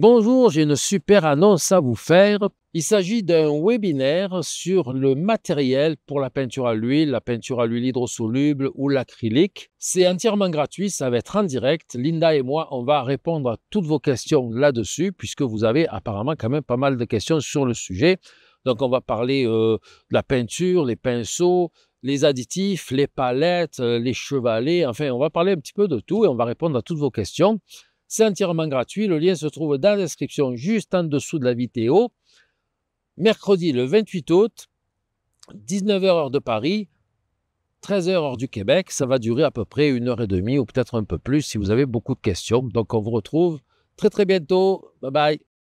Bonjour, j'ai une super annonce à vous faire. Il s'agit d'un webinaire sur le matériel pour la peinture à l'huile, la peinture à l'huile hydrosoluble ou l'acrylique. C'est entièrement gratuit, ça va être en direct. Linda et moi, on va répondre à toutes vos questions là-dessus, puisque vous avez apparemment quand même pas mal de questions sur le sujet. Donc on va parler euh, de la peinture, les pinceaux, les additifs, les palettes, euh, les chevalets, enfin on va parler un petit peu de tout et on va répondre à toutes vos questions. C'est entièrement gratuit. Le lien se trouve dans la description juste en dessous de la vidéo. Mercredi le 28 août, 19h heure de Paris, 13h heure du Québec. Ça va durer à peu près une heure et demie ou peut-être un peu plus si vous avez beaucoup de questions. Donc on vous retrouve très très bientôt. Bye bye.